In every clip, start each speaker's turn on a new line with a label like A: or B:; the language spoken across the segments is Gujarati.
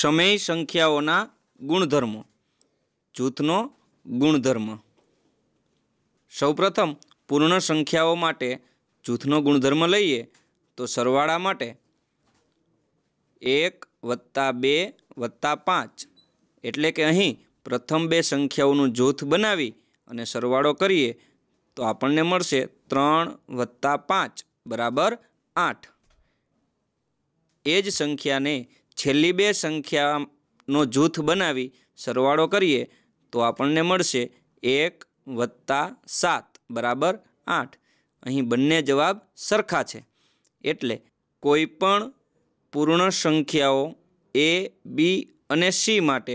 A: સમય સંખ્યાઓના ગુણધર્મો જૂથનો ગુણધર્મ સૌપ્રથમ પૂર્ણ સંખ્યાઓ માટે જૂથનો ગુણધર્મ લઈએ તો સરવાળા માટે એક વત્તા બે વત્તા પાંચ એટલે કે અહીં પ્રથમ બે સંખ્યાઓનું જૂથ બનાવી અને સરવાળો કરીએ તો આપણને મળશે ત્રણ વત્તા પાંચ બરાબર આઠ એ જ સંખ્યાને છેલ્લી બે સંખ્યાનો જૂથ બનાવી સરવાળો કરીએ તો આપણને મળશે એક વત્તા સાત બરાબર આઠ અહીં બંને જવાબ સરખા છે એટલે કોઈપણ પૂર્ણ સંખ્યાઓ એ બી અને સી માટે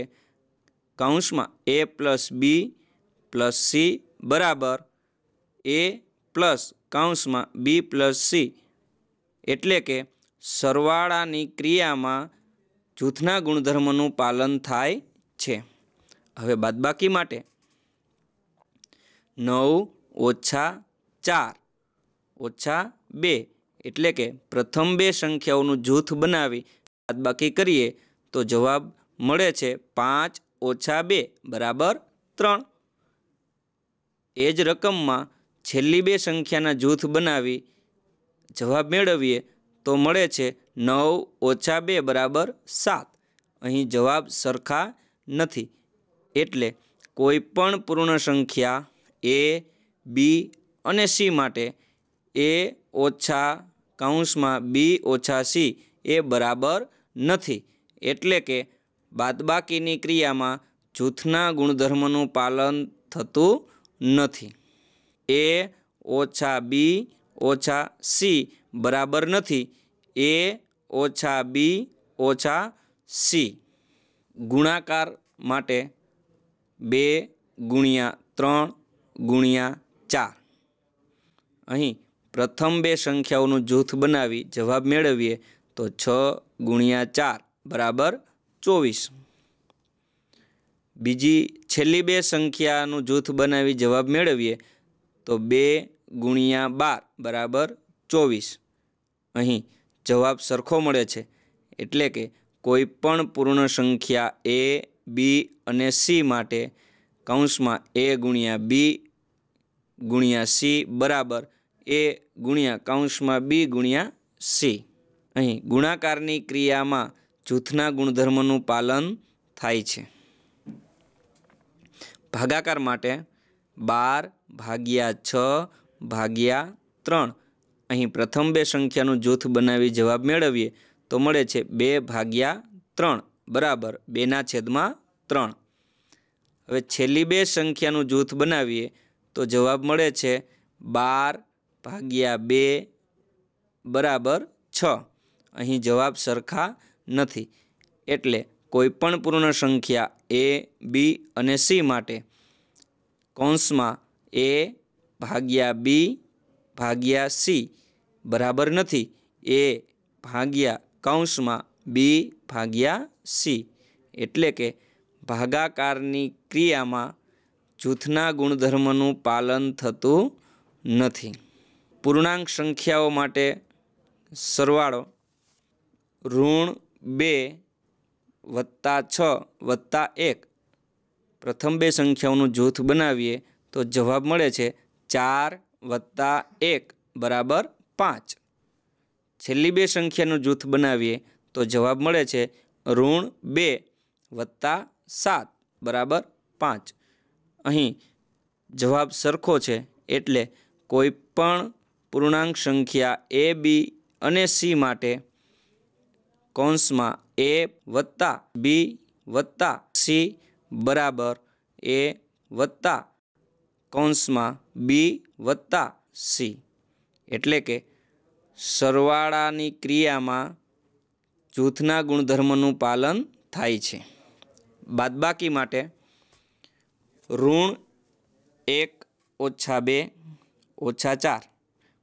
A: કૌંસમાં A plus B plus C બરાબર એ પ્લસ કૌંસમાં બી પ્લસ સી એટલે કે સરવાળાની ક્રિયામાં જૂથના ગુણધર્મનું પાલન થાય છે હવે બાદબાકી માટે નવ ઓછા ચાર ઓછા બે એટલે કે પ્રથમ બે સંખ્યાઓનું જૂથ બનાવી બાદબાકી કરીએ તો જવાબ મળે છે પાંચ ઓછા બે બરાબર ત્રણ એ જ રકમમાં છેલ્લી બે સંખ્યાના જૂથ બનાવી જવાબ મેળવીએ તો મળે છે નવ ઓછા બે બરાબર સાત અહીં જવાબ સરખા નથી એટલે કોઈપણ પૂર્ણ સંખ્યા એ બી અને સી માટે એ ઓછા કૌંસમાં બી ઓછા સી એ બરાબર નથી એટલે કે બાદબાકીની ક્રિયામાં જૂથના ગુણધર્મનું પાલન થતું નથી એ ઓછા બી ઓછા સી બરાબર નથી એ ઓછા બી ઓછા સી ગુણાકાર માટે બે ગુણ્યા ત્રણ ગુણ્યા ચાર અહીં પ્રથમ બે સંખ્યાઓનું જૂથ બનાવી જવાબ મેળવીએ તો છ ગુણ્યા ચાર બરાબર ચોવીસ બીજી છેલ્લી બે સંખ્યાનું જૂથ બનાવી જવાબ મેળવીએ તો બે ગુણ્યા બાર બરાબર ચોવીસ અહીં જવાબ સરખો મળે છે એટલે કે કોઈપણ પૂર્ણ સંખ્યા એ બી અને સી માટે કૌંસમાં એ ગુણ્યા બી ગુણ્યા સી બરાબર એ ગુણ્યા કૌંસમાં બી ગુણ્યા સી અહીં ગુણાકારની ક્રિયામાં જૂથના ગુણધર્મનું પાલન થાય છે ભાગાકાર માટે બાર ભાગ્યા છ ભાગ્યા ત્રણ અહીં પ્રથમ બે સંખ્યાનું જૂથ બનાવી જવાબ મેળવીએ તો મળે છે બે ભાગ્યા ત્રણ બરાબર બેના છેદમાં ત્રણ હવે છેલ્લી બે સંખ્યાનું જૂથ બનાવીએ તો જવાબ મળે છે બાર ભાગ્યા બે બરાબર છ અહીં જવાબ સરખા નથી એટલે કોઈપણ પૂર્ણ સંખ્યા એ બી અને સી માટે કૌંસમાં એ ભાગ્યા બી ભાગ્યા સી બરાબર નથી એ ભાગ્યા કૌંસમાં બી ભાગ્યા સી એટલે કે ભાગાકારની ક્રિયામાં જૂથના ગુણધર્મનું પાલન થતું નથી પૂર્ણાંક સંખ્યાઓ માટે સરવાળો ઋણ બે વત્તા છ વત્તા એક પ્રથમ બે સંખ્યાઓનું જૂથ બનાવીએ તો જવાબ મળે છે ચાર વત્તા એક બરાબર પાંચ છેલ્લી બે સંખ્યાનું જૂથ બનાવીએ તો જવાબ મળે છે ઋણ બે વત્તા સાત બરાબર પાંચ અહીં જવાબ સરખો છે એટલે કોઈપણ પૂર્ણાંક સંખ્યા એ બી અને સી માટે કૌંસમાં એ વત્તા બી વત્તા સી બરાબર એ વત્તા કૌંસમાં બી વત્તા સી એટલે કે સરવાળાની ક્રિયામાં જૂથના ગુણધર્મનું પાલન થાય છે બાદબાકી માટે ઋણ એક ઓછા બે ઓછા ચાર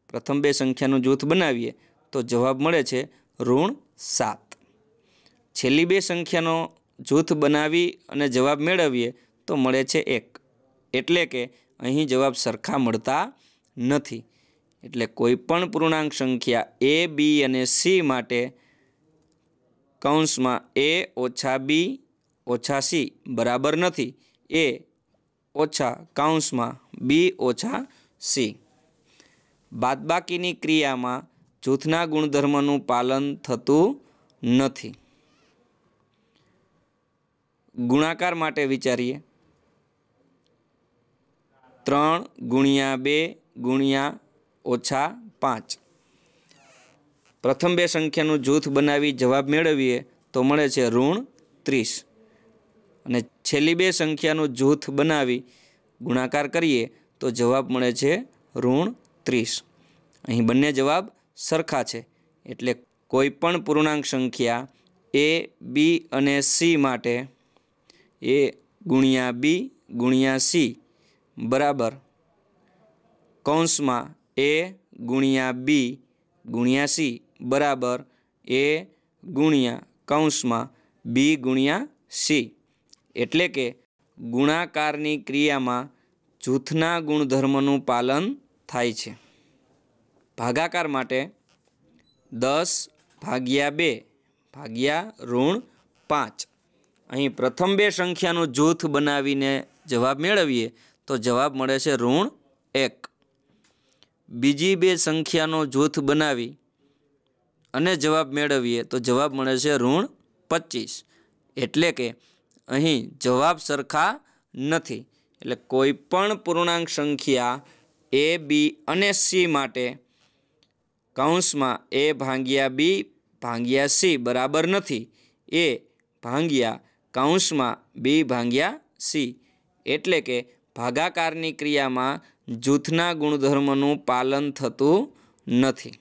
A: પ્રથમ બે સંખ્યાનું જૂથ બનાવીએ તો જવાબ મળે છે ઋણ સાત છેલ્લી બે સંખ્યાનો જૂથ બનાવી અને જવાબ મેળવીએ તો મળે છે એક એટલે કે અહીં જવાબ સરખા મળતા નથી એટલે કોઈપણ પૂર્ણાંક સંખ્યા એ બી અને સી માટે કૌંસમાં એ ઓછા બી ઓછા સી બરાબર નથી એ ઓછા કૌંસમાં બી ઓછા સી બાદબાકીની ક્રિયામાં જૂથના ગુણધર્મનું પાલન થતું નથી ગુણાકાર માટે વિચારીએ ત્રણ ગુણ્યા બે ગુણ્યા ઓછા પાંચ પ્રથમ બે સંખ્યાનું જૂથ બનાવી જવાબ મેળવીએ તો મળે છે ઋણ ત્રીસ અને છેલ્લી બે સંખ્યાનું જૂથ બનાવી ગુણાકાર કરીએ તો જવાબ મળે છે ઋણ ત્રીસ અહીં બંને જવાબ સરખા છે એટલે કોઈપણ પૂર્ણાંક સંખ્યા એ બી અને સી માટે એ ગુણ્યા બી ગુણ્યા સી બરાબર કૌંસમાં એ ગુણ્યા બી ગુણ્યા સી બરાબર એ ગુણ્યા કૌંસમાં બી ગુણ્યા સી એટલે કે ગુણાકારની ક્રિયામાં જૂથના ગુણધર્મનું પાલન થાય છે ભાગાકાર માટે દસ ભાગ્યા બે ભાગ્યા ઋણ પાંચ અહીં પ્રથમ બે સંખ્યાનું જૂથ બનાવીને જવાબ મેળવીએ તો જવાબ મળે છે ઋણ એક બીજી બે સંખ્યાનો જૂથ બનાવી અને જવાબ મેળવીએ તો જવાબ મળે છે ઋણ પચીસ એટલે કે અહીં જવાબ સરખા નથી એટલે કોઈ પણ પૂર્ણાંક સંખ્યા એ બી અને સી માટે કૌંસમાં એ ભાંગ્યા બી ભાંગ્યા સી બરાબર નથી એ ભાંગ્યા કૌંસમાં બી ભાંગ્યા સી એટલે કે ભાગાકારની ક્રિયામાં જૂથના ગુણધર્મનું પાલન થતું નથી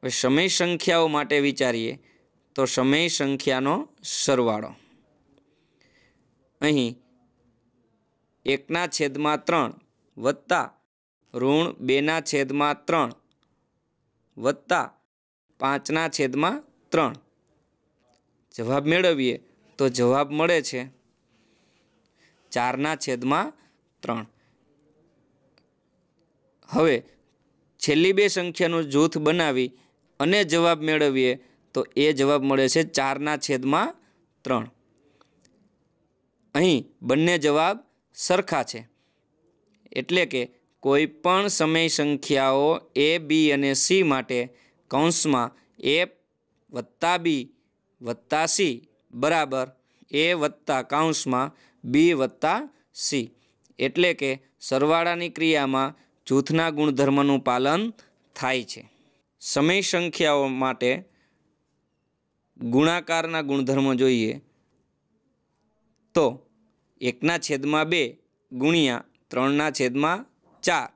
A: હવે સમય સંખ્યાઓ માટે વિચારીએ તો સમય સંખ્યાનો સરવાળો અહીં એકના છેદમાં ત્રણ વત્તા ઋણ બેના છેદમાં ત્રણ વત્તા પાંચના છેદમાં ત્રણ જવાબ મેળવીએ તો જવાબ મળે છે ચારના છેદમાં ત્રણ હવે છેલ્લી બે સંખ્યાનું જૂથ બનાવી અને જવાબ મેળવીએ તો એ જવાબ મળે છે ચારના છેદમાં ત્રણ અહીં બંને જવાબ સરખા છે એટલે કે કોઈ પણ સમય સંખ્યાઓ એ બી અને સી માટે કૌંસમાં એ વત્તા બી વત્તા સી બરાબર એ વત્તા કૌંસમાં બી વત્તા સી એટલે કે સરવાળાની ક્રિયામાં જૂથના ગુણધર્મનું પાલન થાય છે સમય સંખ્યાઓ માટે ગુણાકારના ગુણધર્મ જોઈએ તો એકના છેદમાં બે ગુણ્યા ત્રણના છેદમાં ચાર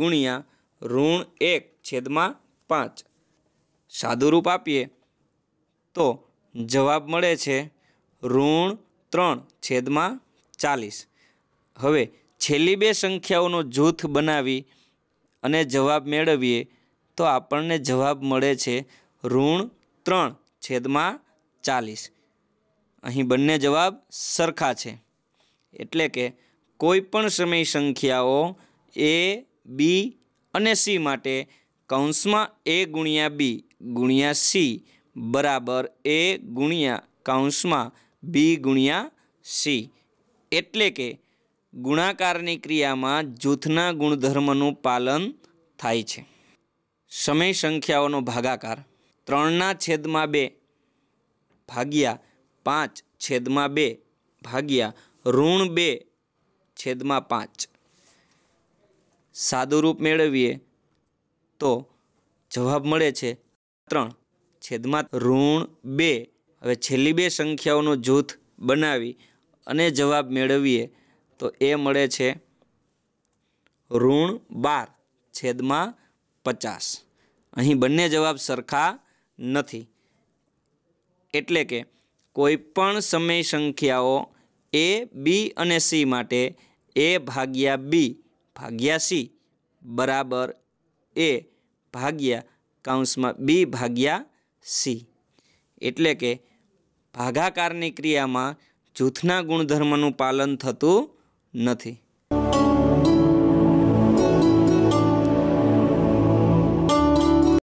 A: ગુણ્યા ઋણ એક છેદમાં પાંચ સાદુરૂપ આપીએ તો જવાબ મળે છે ઋણ ત્રણ છેદમાં ચાલીસ હવે છેલ્લી બે સંખ્યાઓનો જૂથ બનાવી અને જવાબ મેળવીએ તો આપણને જવાબ મળે છે ઋણ ત્રણ છેદમાં ચાલીસ અહીં બંને જવાબ સરખા છે એટલે કે કોઈપણ સમય સંખ્યાઓ એ બી અને સી માટે કૌંસમાં એ ગુણ્યા બી ગુણ્યા સી બરાબર એ ગુણ્યા કૌંસમાં બી ગુણ્યા સી એટલે કે ગુણાકારની ક્રિયામાં જૂથના ગુણધર્મનું પાલન થાય છે સમય સંખ્યાઓનો ભાગાકાર ત્રણના છેદમાં બે ભાગ્યા પાંચ છેદમાં બે ભાગ્યા ઋણ બે છેદમાં પાંચ સાદુરૂપ મેળવીએ તો જવાબ મળે છે ત્રણ છેદમાં ઋણ બે હવે છેલ્લી બે સંખ્યાઓનો જૂથ બનાવી અને જવાબ મેળવીએ તો એ મળે છે ઋણ બાર છેદમાં પચાસ અહીં બંને જવાબ સરખા નથી એટલે કે કોઈપણ સમય સંખ્યાઓ એ બી અને સી માટે એ ભાગ્યા બી ભાગ્યા સી બરાબર એ ભાગ્યા કાઉન્સમાં બી ભાગ્યા સી એટલે કે ભાગાકારની ક્રિયામાં જૂથના ગુણધર્મનું પાલન થતું નથી